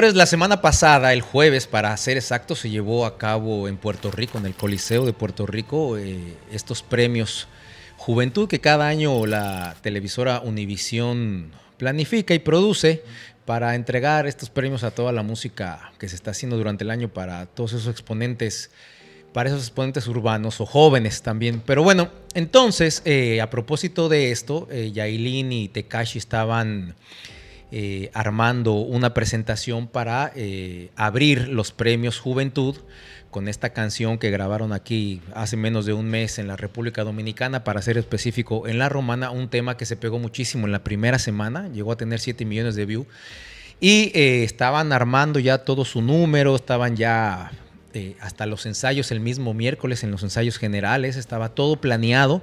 la semana pasada, el jueves para ser exacto, se llevó a cabo en Puerto Rico, en el Coliseo de Puerto Rico, eh, estos premios Juventud que cada año la televisora Univisión planifica y produce para entregar estos premios a toda la música que se está haciendo durante el año para todos esos exponentes, para esos exponentes urbanos o jóvenes también. Pero bueno, entonces, eh, a propósito de esto, eh, Yailin y Tekashi estaban eh, armando una presentación para eh, abrir los premios Juventud con esta canción que grabaron aquí hace menos de un mes en la República Dominicana, para ser específico, en La Romana, un tema que se pegó muchísimo en la primera semana, llegó a tener 7 millones de views. Y eh, estaban armando ya todo su número, estaban ya este, hasta los ensayos el mismo miércoles, en los ensayos generales, estaba todo planeado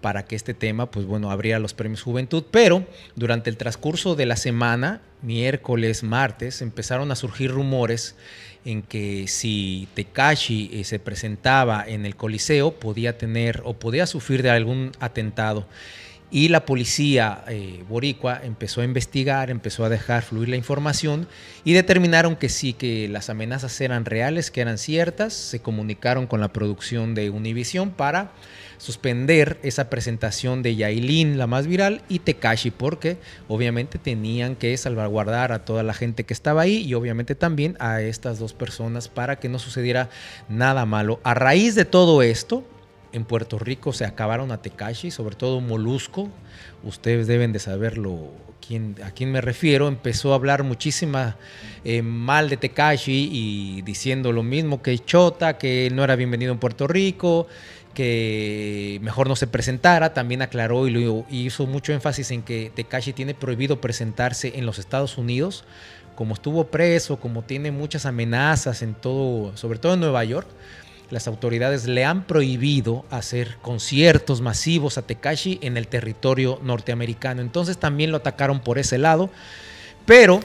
para que este tema, pues bueno, abriera los premios Juventud, pero durante el transcurso de la semana, miércoles, martes, empezaron a surgir rumores en que si Tekashi eh, se presentaba en el Coliseo, podía tener o podía sufrir de algún atentado. Y la policía eh, boricua empezó a investigar, empezó a dejar fluir la información y determinaron que sí, que las amenazas eran reales, que eran ciertas. Se comunicaron con la producción de Univision para suspender esa presentación de Yailin, la más viral, y Tekashi, porque obviamente tenían que salvaguardar a toda la gente que estaba ahí y obviamente también a estas dos personas para que no sucediera nada malo. A raíz de todo esto, en Puerto Rico se acabaron a Tekashi, sobre todo Molusco. Ustedes deben de saberlo a quién me refiero. Empezó a hablar muchísima eh, mal de Tekashi y diciendo lo mismo que Chota, que no era bienvenido en Puerto Rico, que mejor no se presentara. También aclaró y, hizo mucho énfasis en que Tekashi tiene prohibido presentarse en los Estados Unidos como estuvo preso, como tiene muchas amenazas en todo, sobre todo en Nueva York las autoridades le han prohibido hacer conciertos masivos a Tekashi en el territorio norteamericano. Entonces también lo atacaron por ese lado. Pero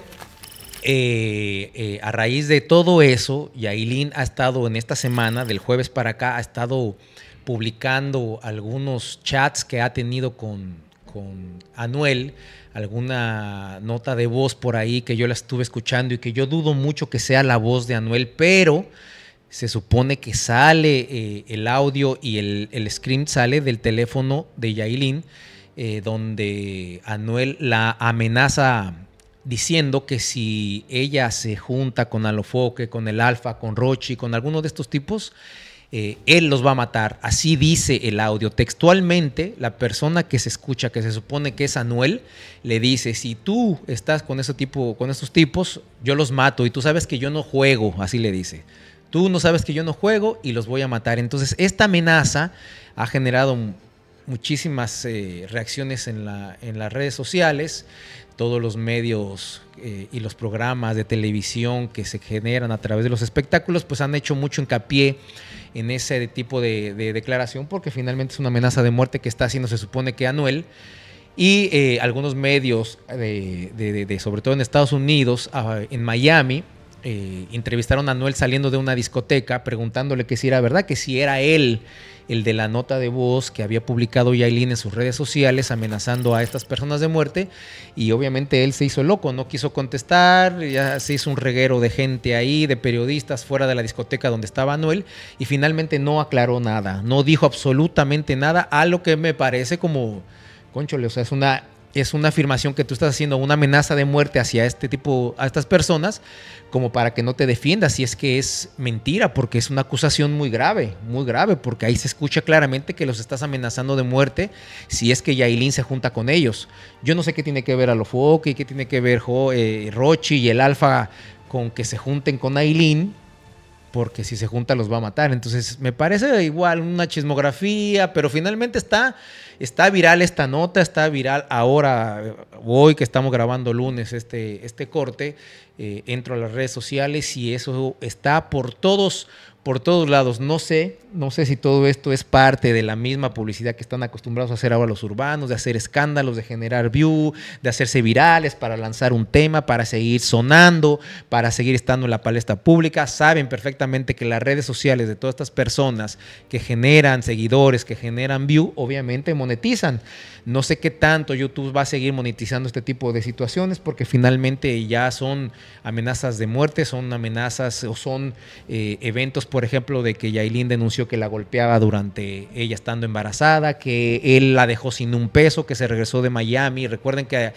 eh, eh, a raíz de todo eso, Yailin ha estado en esta semana, del jueves para acá, ha estado publicando algunos chats que ha tenido con, con Anuel, alguna nota de voz por ahí que yo la estuve escuchando y que yo dudo mucho que sea la voz de Anuel, pero se supone que sale eh, el audio y el, screen sale del teléfono de Yailin, eh, donde Anuel la amenaza diciendo que si ella se junta con Alofoque, con el Alfa, con Rochi, con alguno de estos tipos, eh, él los va a matar. Así dice el audio. Textualmente, la persona que se escucha, que se supone que es Anuel, le dice, si tú estás con, ese tipo, con estos tipos, yo los mato y tú sabes que yo no juego, así le dice. Tú no sabes que yo no juego y los voy a matar. Entonces, esta amenaza ha generado muchísimas eh, reacciones en, las redes sociales, todos los medios eh, y los programas de televisión que se generan a través de los espectáculos, pues han hecho mucho hincapié en ese tipo de, declaración, porque finalmente es una amenaza de muerte que está haciendo, se supone que Anuel. Y eh, algunos medios, sobre todo en Estados Unidos, ah, en Miami, eh, entrevistaron a Noel saliendo de una discoteca preguntándole que si era verdad, que si era él el de la nota de voz que había publicado Yailin en sus redes sociales amenazando a estas personas de muerte y obviamente él se hizo loco, no quiso contestar, ya se hizo un reguero de gente ahí, de periodistas fuera de la discoteca donde estaba Noel y finalmente no aclaró nada, no dijo absolutamente nada a lo que me parece como, conchole, o sea, es una es una afirmación que tú estás haciendo, una amenaza de muerte hacia este tipo, a estas personas, como para que no te defiendas si es que es mentira, porque es una acusación muy grave, muy grave, porque ahí se escucha claramente que los estás amenazando de muerte si es que Yailin se junta con ellos. Yo no sé qué tiene que ver a y qué tiene que ver eh, Rochi y el Alfa con que se junten con Aileen, porque si se junta los va a matar. Entonces me parece igual una chismografía, pero finalmente está está viral esta nota, está viral ahora, eh, hoy que estamos grabando lunes este, este corte, eh, entro a las redes sociales y eso está por todos, por todos lados. No sé, no sé si todo esto es parte de la misma publicidad que están acostumbrados a hacer ahora los urbanos, de hacer escándalos, de generar view, de hacerse virales para lanzar un tema, para seguir sonando, para seguir estando en la palestra pública. Saben perfectamente que las redes sociales de todas estas personas que generan seguidores, que generan view, obviamente monetizan monetizan. No sé qué tanto YouTube va a seguir monetizando este tipo de situaciones porque finalmente ya son amenazas de muerte, son amenazas o son eh, eventos, por ejemplo, de que Yailin denunció que la golpeaba durante ella estando embarazada, que él la dejó sin un peso, que se regresó de Miami. Recuerden que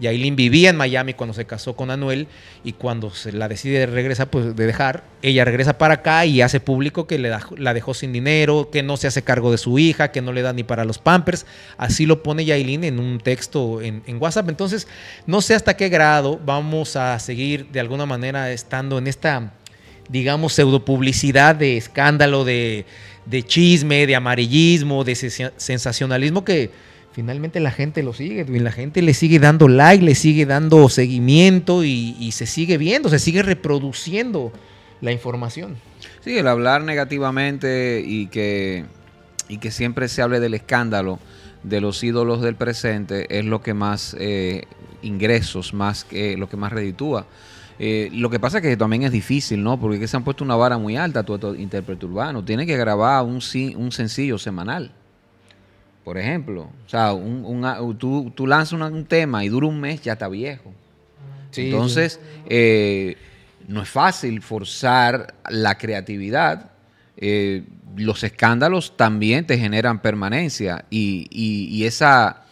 Yailin vivía en Miami cuando se casó con Anuel y cuando se la decide regresa, pues, de dejar, ella regresa para acá y hace público que le la dejó sin dinero, que no se hace cargo de su hija, que no le da ni para los pampers. Así lo pone Yailin en un texto en, WhatsApp. Entonces, no sé hasta qué grado vamos a seguir de alguna manera estando en esta digamos, pseudo publicidad de escándalo, de, de chisme, de amarillismo, de sensacionalismo que finalmente la gente lo sigue, La gente le sigue dando like, le sigue dando seguimiento y, se sigue viendo, se sigue reproduciendo la información. Sí, el hablar negativamente y que, y que siempre se hable del escándalo de los ídolos del presente es lo que más eh, ingresos, más que lo que más reditúa. Eh, lo que pasa es que también es difícil, ¿no? Porque se han puesto una vara muy alta tu, intérprete urbano. Tiene que grabar un, un sencillo semanal por ejemplo. O sea, un, tú, tú, lanzas un, tema y dura un mes, ya está viejo. Entonces, eh, no es fácil forzar la creatividad. Eh, los escándalos también te generan permanencia y, esa...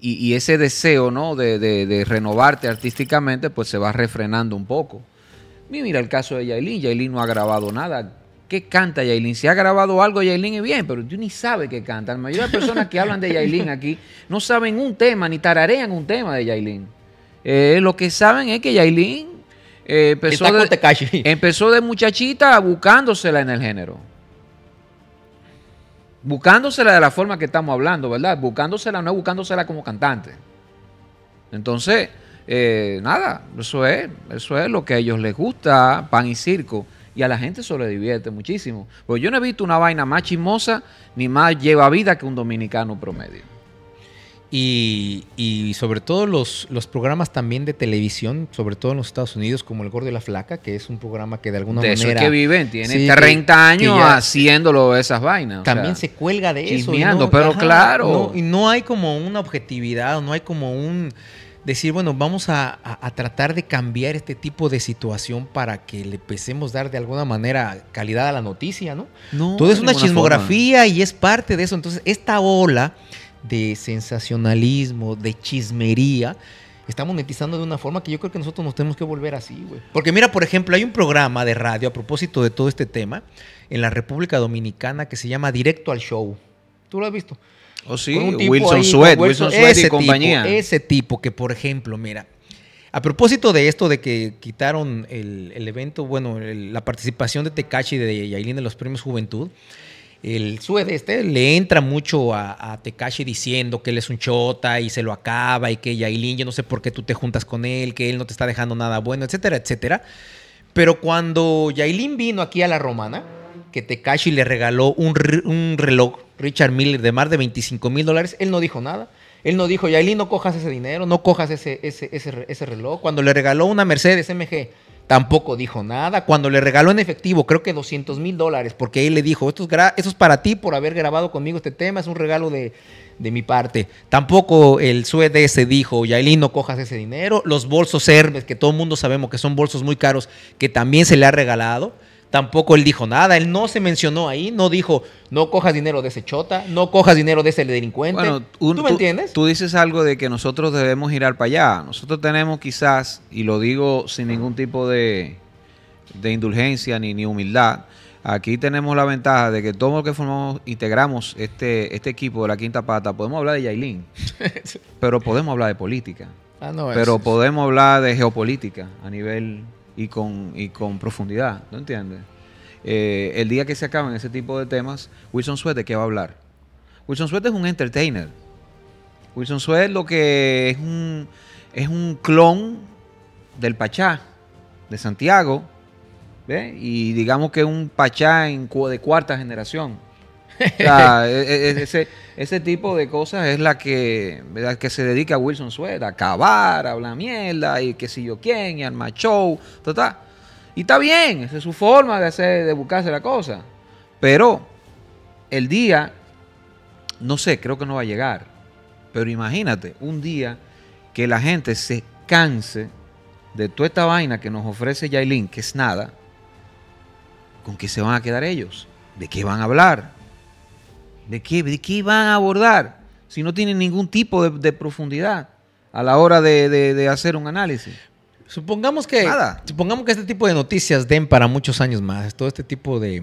Y, ese deseo ¿no? De, renovarte artísticamente, pues se va refrenando un poco. mira el caso de Yailin. Yailin no ha grabado nada que canta Yailin? Si ha grabado algo Yailin es bien, pero tú ni sabes qué canta. La mayoría de las personas que hablan de Yailin aquí no saben un tema, ni tararean un tema de Yailin. Eh, lo que saben es que Yailin eh, empezó, de, empezó de muchachita buscándosela en el género. Buscándosela de la forma que estamos hablando, ¿verdad? Buscándosela, no buscándosela como cantante. Entonces, eh, nada, eso es, eso es lo que a ellos les gusta, pan y circo. Y a la gente eso le divierte muchísimo. Porque yo no he visto una vaina más chismosa ni más lleva vida que un dominicano promedio. Y, sobre todo los, los, programas también de televisión, sobre todo en los Estados Unidos, como El Gordo y la Flaca, que es un programa que de alguna manera. Eso que viven, tienen 30 años haciéndolo esas vainas. También se cuelga de eso. Y pero claro. y no hay como una objetividad, no hay como un decir, bueno, vamos a, tratar de cambiar este tipo de situación para que le empecemos a dar de alguna manera calidad a la noticia, ¿no? Todo es una chismografía y es parte de eso. Entonces, esta ola de sensacionalismo, de chismería, está monetizando de una forma que yo creo que nosotros nos tenemos que volver así, güey. Porque mira, por ejemplo, hay un programa de radio a propósito de todo este tema en la República Dominicana que se llama Directo al Show. ¿Tú lo has visto? sí, Wilson Wilson y compañía. ese tipo que, por ejemplo, mira, a propósito de esto de que quitaron el, evento, bueno, la participación de Tekashi y de Yailin en los premios Juventud, el Sweat este le entra mucho a, Tekashi diciendo que él es un chota y se lo acaba y que Yailin, yo no sé por qué tú te juntas con él, que él no te está dejando nada bueno, etcétera, etcétera. Pero cuando Yailin vino aquí a la romana, que Tekashi le regaló un reloj Richard Miller de más de 25 mil dólares, él no dijo nada. Él no dijo, Yailin, no cojas ese dinero, no cojas ese, ese, reloj. Cuando le regaló una Mercedes MG, tampoco dijo nada. Cuando le regaló en efectivo, creo que 200 mil dólares, porque él le dijo, esto es, para ti por haber grabado conmigo este tema, es un regalo de, de mi parte. Tampoco el suede se dijo, Yailin, no cojas ese dinero. Los bolsos Hermes, que todo el mundo sabemos que son bolsos muy caros, que también se le ha regalado. Tampoco él dijo nada, él no se mencionó ahí, no dijo, no cojas dinero de ese chota, no cojas dinero de ese delincuente. Bueno, ¿Tú me entiendes? Tú dices algo de que nosotros debemos girar para allá. Nosotros tenemos quizás, y lo digo sin ningún tipo de, indulgencia ni, ni humildad, Aquí tenemos la ventaja de que todos los que formamos, integramos este, este equipo de la Quinta Pata, podemos hablar de Yailin, pero podemos hablar de política. Ah, no, pero podemos hablar de geopolítica a nivel y con, y con profundidad, ¿no entiendes? Eh, el día que se acaben ese tipo de temas, Wilson Suez ¿de qué va a hablar? Wilson Sweat es un entertainer. Wilson Suez lo que es un, es un clon del Pachá, de Santiago, y digamos que es un Pachá de cuarta generación. E, e, e, ese, ese tipo de cosas es la que, que se dedica a Wilson Suárez a acabar, a hablar mierda, y que si yo quién, y armar show, Y está bien, esa es su forma de hacer, de buscarse la cosa. Pero el día, no sé, creo que no va a llegar. Pero imagínate, un día que la gente se canse de toda esta vaina que nos ofrece Yailin, que es nada, ¿con qué se van a quedar ellos? ¿De qué van a hablar? ¿De qué, de van a abordar si no tienen ningún tipo de, profundidad a la hora de, hacer un análisis? Supongamos que, supongamos que este tipo de noticias den para muchos años más, todo este tipo de,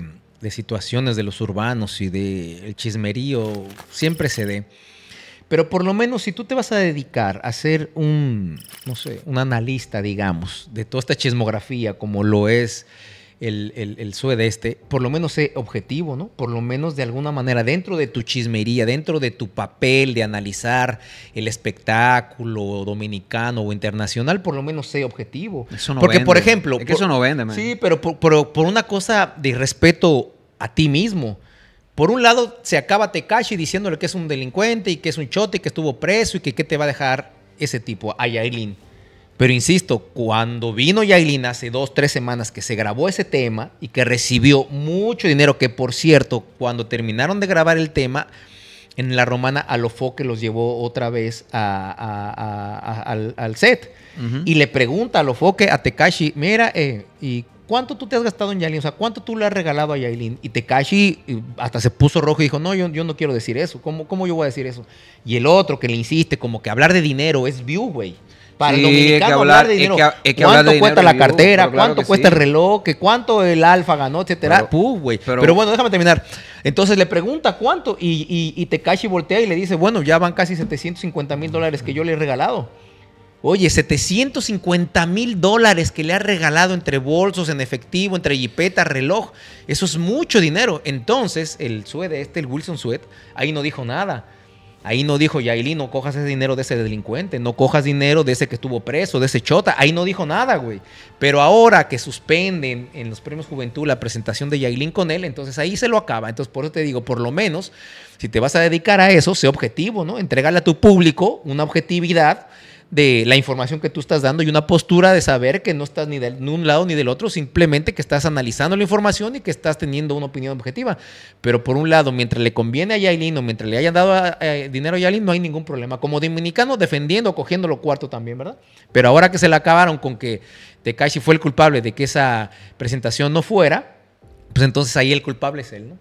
situaciones de los urbanos y del el chismerío siempre se dé. Pero por lo menos si tú te vas a dedicar a ser un, sé, un analista, digamos, de toda esta chismografía como lo es el, el, este, sudeste, por lo menos sé objetivo, ¿no? Por lo menos de alguna manera, dentro de tu chismería, dentro de tu papel de analizar el espectáculo dominicano o internacional, por lo menos sé objetivo. Eso no Porque, por ejemplo. eso no vende, Sí, pero por, una cosa de respeto a ti mismo. Por un lado, se acaba Tekashi diciéndole que es un delincuente y que es un chote y que estuvo preso y que, qué te va a dejar ese tipo, Ayailin. Pero insisto, cuando vino Yailin hace dos, tres semanas que se grabó ese tema y que recibió mucho dinero, que por cierto, cuando terminaron de grabar el tema, en la romana Alofoque los llevó otra vez al, set. Y le pregunta a Alofoque, a Tekashi, mira, eh, ¿y cuánto tú te has gastado en Yailin? O sea, ¿cuánto tú le has regalado a Yailin? Y Tekashi eh, hasta se puso rojo y dijo, no, yo, yo no quiero decir eso. ¿Cómo, ¿Cómo, yo voy a decir eso? Y el otro que le insiste, como que hablar de dinero es view, güey. Para el dominicano que hablar, de dinero. ¿Cuánto cuesta la cartera? ¿Cuánto cuesta el reloj? ¿Cuánto el alfa ganó? Etcétera. Pero, pero, bueno, déjame terminar. Entonces le pregunta cuánto y, y, y voltea y le dice, bueno, ya van casi 750 mil dólares que yo le he regalado. Oye, 750 mil dólares que le ha regalado entre bolsos, en efectivo, entre jipeta, reloj. Eso es mucho dinero. Entonces, el suede este, el Wilson Suede, ahí no dijo nada. Ahí no dijo, Yailin, no cojas ese dinero de ese delincuente, no cojas dinero de ese que estuvo preso, de ese chota. Ahí no dijo nada, güey. Pero ahora que suspenden en los premios Juventud la presentación de Yailin con él, entonces ahí se lo acaba. Entonces, por eso te digo, por lo menos, si te vas a dedicar a eso, sé objetivo, ¿no? Entregarle a tu público una objetividad de la información que tú estás dando y una postura de saber que no estás ni de un lado ni del otro, simplemente que estás analizando la información y que estás teniendo una opinión objetiva. Pero por un lado, mientras le conviene a Yailin o mientras le hayan dado eh, dinero a Yailin, no hay ningún problema. Como dominicano, defendiendo, cogiendo lo cuarto también, ¿verdad? Pero ahora que se le acabaron con que Tekashi fue el culpable de que esa presentación no fuera, pues entonces ahí el culpable es él, ¿no?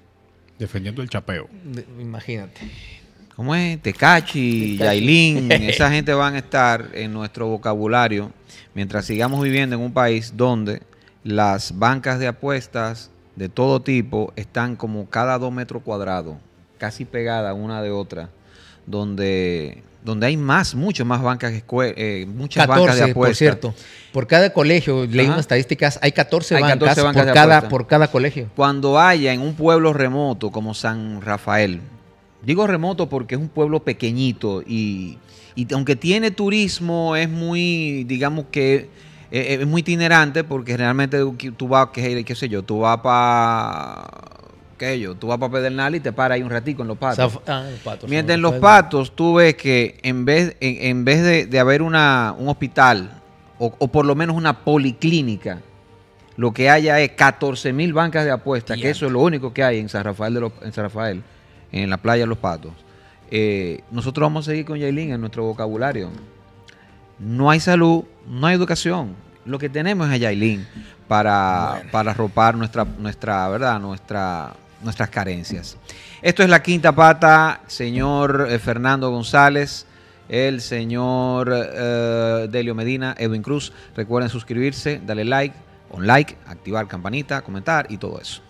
Defendiendo el chapeo. imagínate. ¿cómo es? Tecachi, Yailin, esa gente van a estar en nuestro vocabulario mientras sigamos viviendo en un país donde las bancas de apuestas de todo tipo están como cada dos metros cuadrados, casi pegadas una de otra, donde, donde hay más, mucho más bancas, eh, muchas 14, bancas de apuestas. Por cierto, por cada colegio, leí unas estadísticas, hay 14 bancas, bancas cada, por cada colegio. Cuando haya en un pueblo remoto como San Rafael, Digo remoto porque es un pueblo pequeñito y, aunque tiene turismo, es muy, digamos que eh, eh, es muy itinerante porque realmente tú vas, qué, sé yo, tú vas para qué yo, tú vas para Pedernal y te paras ahí un ratito ah, en los patos. Mientras en los patos tú ves que en vez, en, vez de, haber una, un hospital o, por lo menos una policlínica, lo que haya es 14 mil bancas de apuestas, que eso es lo único que hay en San Rafael, de los, en San Rafael en la playa Los Patos. Eh, nosotros vamos a seguir con Yailin en nuestro vocabulario. No hay salud, no hay educación. Lo que tenemos es a Yailin para, arropar nuestra, nuestra, ¿verdad? Nuestra, nuestras carencias. Esto es la quinta pata, señor eh, Fernando González, el señor eh, Delio Medina, Edwin Cruz. Recuerden suscribirse, darle like, un like, activar campanita, comentar y todo eso.